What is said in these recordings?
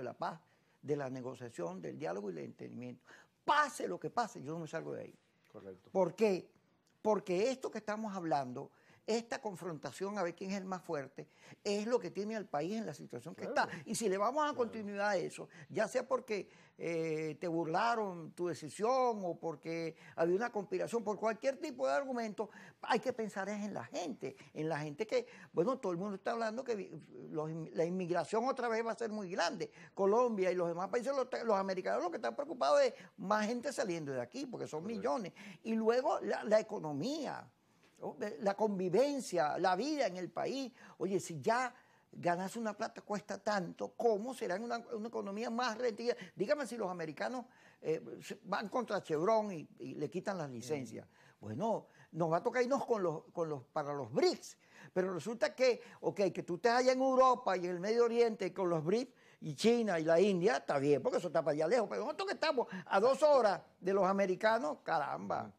de la paz, de la negociación, del diálogo y del entendimiento. Pase lo que pase, yo no me salgo de ahí. Correcto. ¿Por qué? Porque esto que estamos hablando esta confrontación a ver quién es el más fuerte es lo que tiene al país en la situación que está. Y si le vamos a continuar continuidad a eso, ya sea porque eh, te burlaron tu decisión o porque había una conspiración, por cualquier tipo de argumento, hay que pensar en la gente, en la gente que, bueno, todo el mundo está hablando que la inmigración otra vez va a ser muy grande. Colombia y los demás países, los, americanos lo que están preocupados es más gente saliendo de aquí, porque son millones. Y luego la economía la convivencia, la vida en el país. Oye, si ya ganas una plata cuesta tanto, ¿cómo será en una, economía más rentable? Dígame si los americanos eh, van contra Chevron y, le quitan las licencias. Mm. Bueno, nos va a tocar irnos con los, los, para los BRICS, pero resulta que, ok, que tú estés allá en Europa y en el Medio Oriente con los BRICS y China y la India, está bien, porque eso está para allá lejos, pero nosotros que estamos a dos horas de los americanos, caramba. Mm.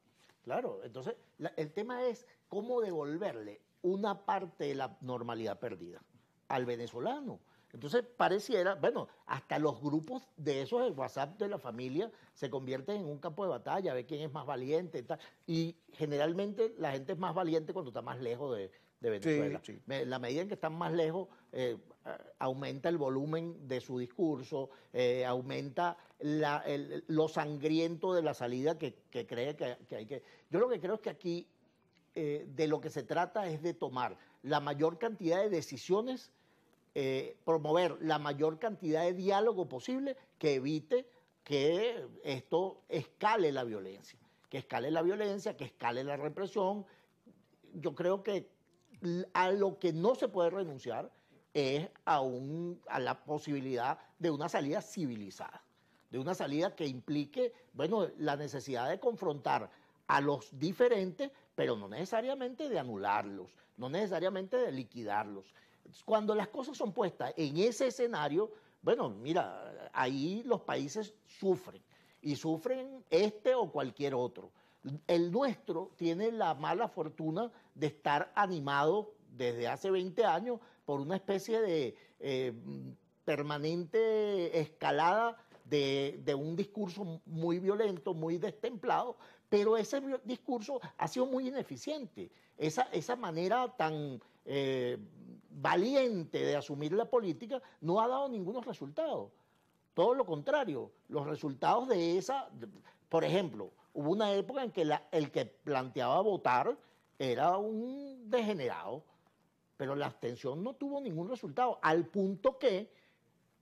Claro, entonces el tema es cómo devolverle una parte de la normalidad perdida al venezolano entonces pareciera, bueno, hasta los grupos de esos, el WhatsApp de la familia, se convierten en un campo de batalla, a ver quién es más valiente y Y generalmente la gente es más valiente cuando está más lejos de, Venezuela. La medida en que están más lejos, eh, aumenta el volumen de su discurso, eh, aumenta lo sangriento de la salida que, cree que, hay que... Yo lo que creo es que aquí eh, de lo que se trata es de tomar la mayor cantidad de decisiones eh, promover la mayor cantidad de diálogo posible que evite que esto escale la violencia, que escale la violencia, que escale la represión. Yo creo que a lo que no se puede renunciar es a, a la posibilidad de una salida civilizada, de una salida que implique, bueno, la necesidad de confrontar a los diferentes, pero no necesariamente de anularlos, no necesariamente de liquidarlos, cuando las cosas son puestas en ese escenario, bueno, mira, ahí los países sufren y sufren este o cualquier otro. El nuestro tiene la mala fortuna de estar animado desde hace 20 años por una especie de eh, permanente escalada de, un discurso muy violento, muy destemplado, pero ese discurso ha sido muy ineficiente. Esa, esa manera tan eh, valiente de asumir la política no ha dado ningunos resultados. Todo lo contrario, los resultados de esa, por ejemplo, hubo una época en que el que planteaba votar era un degenerado, pero la abstención no tuvo ningún resultado, al punto que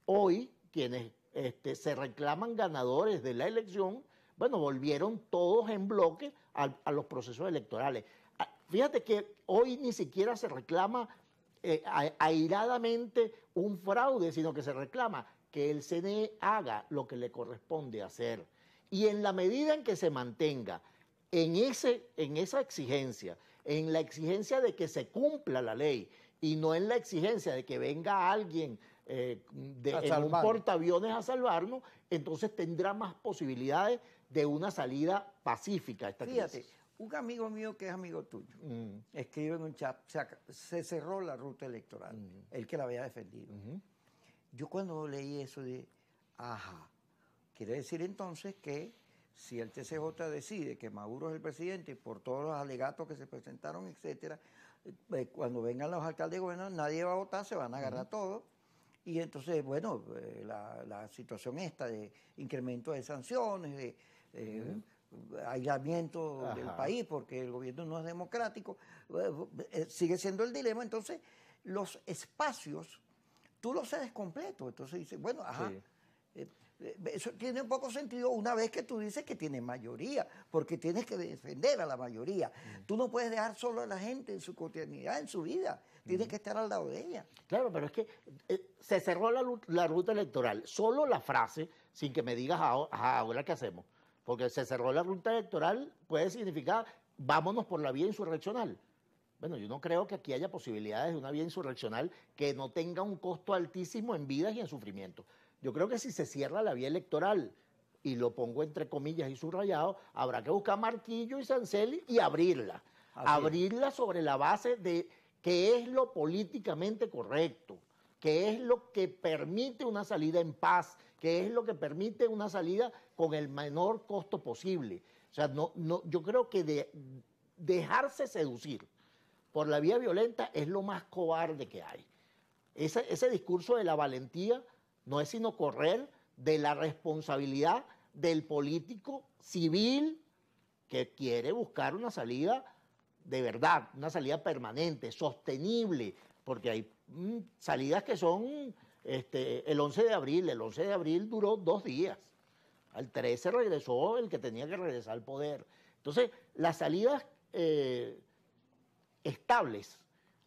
hoy quienes este, se reclaman ganadores de la elección, bueno, volvieron todos en bloque a los procesos electorales. Ah, fíjate que hoy ni siquiera se reclama eh, airadamente un fraude, sino que se reclama que el CNE haga lo que le corresponde hacer. Y en la medida en que se mantenga en, ese, en esa exigencia, en la exigencia de que se cumpla la ley y no en la exigencia de que venga alguien eh, de, en un portaaviones a salvarnos, entonces tendrá más posibilidades de una salida pacífica a esta crisis. Un amigo mío que es amigo tuyo mm. escribe en un chat, se, cerró la ruta electoral, mm. el que la había defendido. Yo cuando leí eso dije, ajá, quiere decir entonces que si el TCJ decide que Maduro es el presidente y por todos los alegatos que se presentaron, etcétera, eh, cuando vengan los alcaldes y gobernadores, nadie va a votar, se van a agarrar todos. todo. Y entonces, bueno, eh, la, situación esta de incremento de sanciones, de, eh, aislamiento del país porque el gobierno no es democrático, eh, eh, sigue siendo el dilema. Entonces, los espacios, tú los cedes completo. Entonces dices, bueno, ajá. Eh, eso tiene un poco sentido una vez que tú dices que tienes mayoría, porque tienes que defender a la mayoría. Mm. Tú no puedes dejar solo a la gente en su cotidianidad, en su vida. Tienes mm. que estar al lado de ella. Claro, pero es que se cerró la, ruta electoral. Solo la frase, sin que me digas ahora qué hacemos porque se cerró la ruta electoral puede significar vámonos por la vía insurreccional. Bueno, yo no creo que aquí haya posibilidades de una vía insurreccional que no tenga un costo altísimo en vidas y en sufrimiento. Yo creo que si se cierra la vía electoral, y lo pongo entre comillas y subrayado, habrá que buscar Marquillo y Sancelli y abrirla. abrirla sobre la base de qué es lo políticamente correcto que es lo que permite una salida en paz, que es lo que permite una salida con el menor costo posible. O sea, no, no, yo creo que dejarse seducir por la vía violenta es lo más cobarde que hay. Ese, ese discurso de la valentía no es sino correr de la responsabilidad del político civil que quiere buscar una salida de verdad, una salida permanente, sostenible, porque hay Mm, salidas que son este, el 11 de abril. El 11 de abril duró dos días. Al 13 regresó el que tenía que regresar al poder. Entonces, las salidas eh, estables,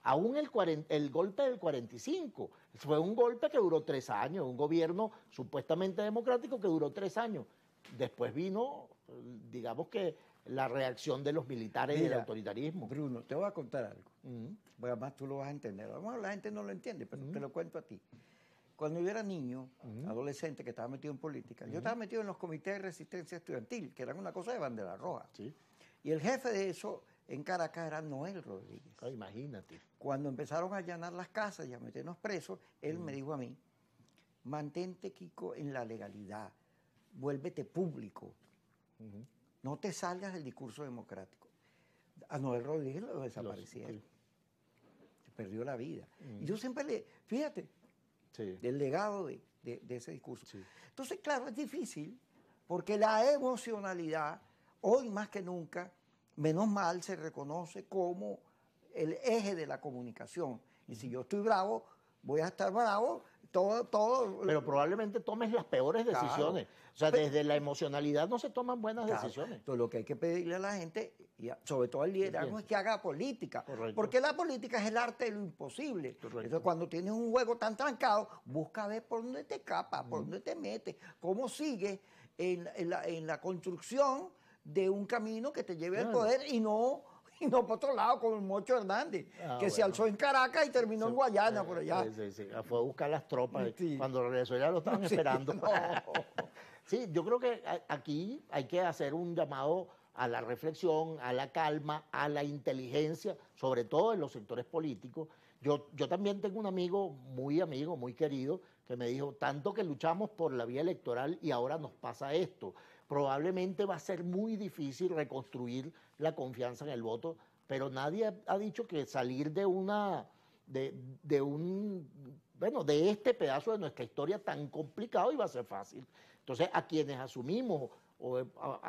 aún el, el golpe del 45, fue un golpe que duró tres años, un gobierno supuestamente democrático que duró tres años. Después vino, digamos que la reacción de los militares y el autoritarismo. Bruno, te voy a contar algo. Además tú lo vas a entender. mejor la gente no lo entiende, pero te lo cuento a ti. Cuando yo era niño, adolescente, que estaba metido en política, yo estaba metido en los comités de resistencia estudiantil, que eran una cosa de bandera roja. Y el jefe de eso en Caracas era Noel Rodríguez. Ah, imagínate. Cuando empezaron a allanar las casas y a meternos presos, él me dijo a mí, mantente, Kiko, en la legalidad, vuélvete público. No te salgas del discurso democrático. A Noel Rodríguez lo desaparecieron. Perdió la vida. Mm. Y yo siempre le, fíjate, sí. el legado de, ese discurso. Entonces, claro, es difícil porque la emocionalidad, hoy más que nunca, menos mal se reconoce como el eje de la comunicación. Y si yo estoy bravo, voy a estar bravo. Todo, todo. Pero probablemente tomes las peores decisiones. O sea, desde la emocionalidad no se toman buenas decisiones. Entonces, lo que hay que pedirle a la gente, y sobre todo al liderazgo, es que haga política. Porque la política es el arte de lo imposible. Entonces, cuando tienes un juego tan trancado, busca ver por dónde te escapa, por dónde te metes, cómo sigues en, la, construcción de un camino que te lleve al poder y no Y no por otro lado con el Mocho Hernández, ah, que se alzó en Caracas y terminó en Guayana por allá. Sí, sí, ah, fue a buscar las tropas. Cuando regresó ya lo estaban esperando. sí, yo creo que aquí hay que hacer un llamado a la reflexión, a la calma, a la inteligencia, sobre todo en los sectores políticos. Yo, yo también tengo un amigo, muy amigo, muy querido, que me dijo, tanto que luchamos por la vía electoral y ahora nos pasa esto probablemente va a ser muy difícil reconstruir la confianza en el voto, pero nadie ha, dicho que salir de una, de, un, bueno, de este pedazo de nuestra historia tan complicado iba a ser fácil. Entonces, a quienes asumimos o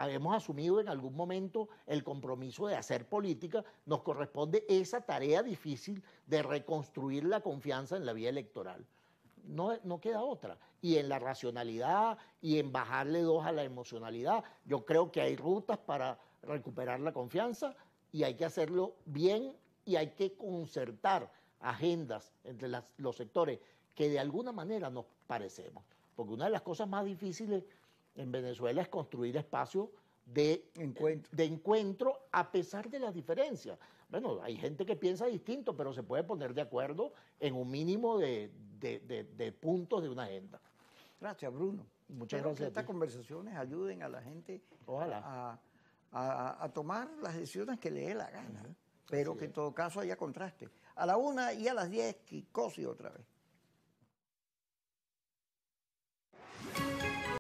hemos asumido en algún momento el compromiso de hacer política, nos corresponde esa tarea difícil de reconstruir la confianza en la vía electoral no, queda otra. Y en la racionalidad y en bajarle dos a la emocionalidad. Yo creo que hay rutas para recuperar la confianza y hay que hacerlo bien y hay que concertar agendas entre los sectores que de alguna manera nos parecemos. Porque una de las cosas más difíciles en Venezuela es construir espacios de encuentro. de encuentro a pesar de las diferencias. Bueno, hay gente que piensa distinto, pero se puede poner de acuerdo en un mínimo de, de, puntos de una agenda. Gracias, Bruno. Muchas gracias. Que estas conversaciones ayuden a la gente A, tomar las decisiones que le dé la gana. Pero que en todo caso haya contraste. A la una y a las diez, Kikosi otra vez.